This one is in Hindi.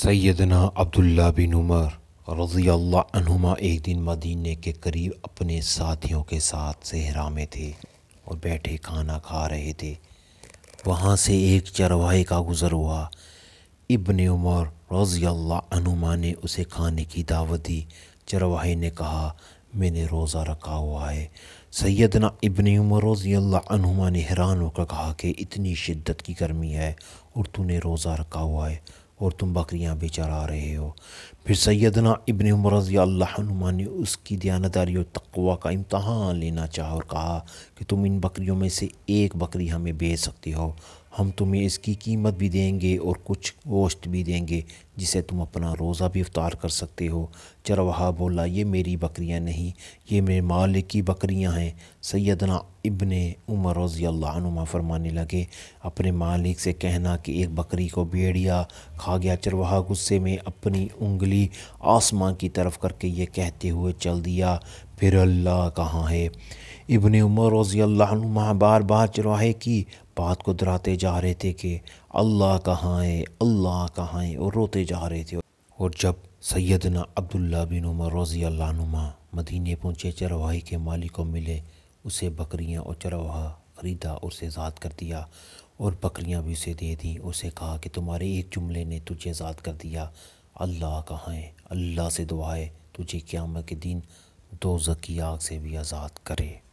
सैदना अब्दुल्ला बिन उमर रज़ी अल्लाह एक दिन मदीने के करीब अपने साथियों के साथ सहरा में थे और बैठे खाना खा रहे थे वहाँ से एक चरवाहे का गुज़र हुआ इबन उमर रज़ी अल्लाह ने उसे खाने की दावत दी चरवाहे ने कहा मैंने रोज़ा रखा हुआ है सैदना इबन उमर रज़ी अल्लाह ने हैरान होकर कहा कि इतनी शिद्दत की गर्मी है और तूने रोज़ा रखा हुआ है और तुम बकरियां भी चरा रहे हो फिर सैदना इबन उमर ने उसकी दयानदारी और तकवा का इम्तहान लेना चाहा और कहा कि तुम इन बकरियों में से एक बकरी हमें बेच सकती हो हम तुम्हें इसकी कीमत भी देंगे और कुछ गोश्त भी देंगे जिसे तुम अपना रोज़ा भी अवतार कर सकते हो चरवाहा बोला ये मेरी बकरियां नहीं ये मेरे मालिक की बकरियां हैं सैदना इबन उमर रज़ी अल्लाह फरमाने लगे अपने मालिक से कहना कि एक बकरी को बेड़िया खा गया चरवाहा गुस्से में अपनी उंगली आसमां की तरफ करके ये कहते हुए चल दिया फिर अल्लाह कहाँ है इबन उमर रज़ी अल्लाह बार बार चरवाहे की बात को दराते जा रहे थे कि अल्लाह कहाँ है अल्लाह कहाँ है और रोते जा रहे थे और जब सैदना अब्दुल्ला बिन उमर रोज़ी अल्लाहनुमा मदीने पहुँचे चरवाही के मालिक को मिले उसे बकरियाँ और चरवाहा ख़रीदा और उसे आज़ाद कर दिया और बकरियाँ भी उसे दे दी उसे कहा कि तुम्हारे एक जुमले ने तुझे आज़ाद कर दिया अल्लाह कहाँ है अल्लाह से दुआ है तुझे क्या के दिन दो जकी आग से भी आज़ाद करे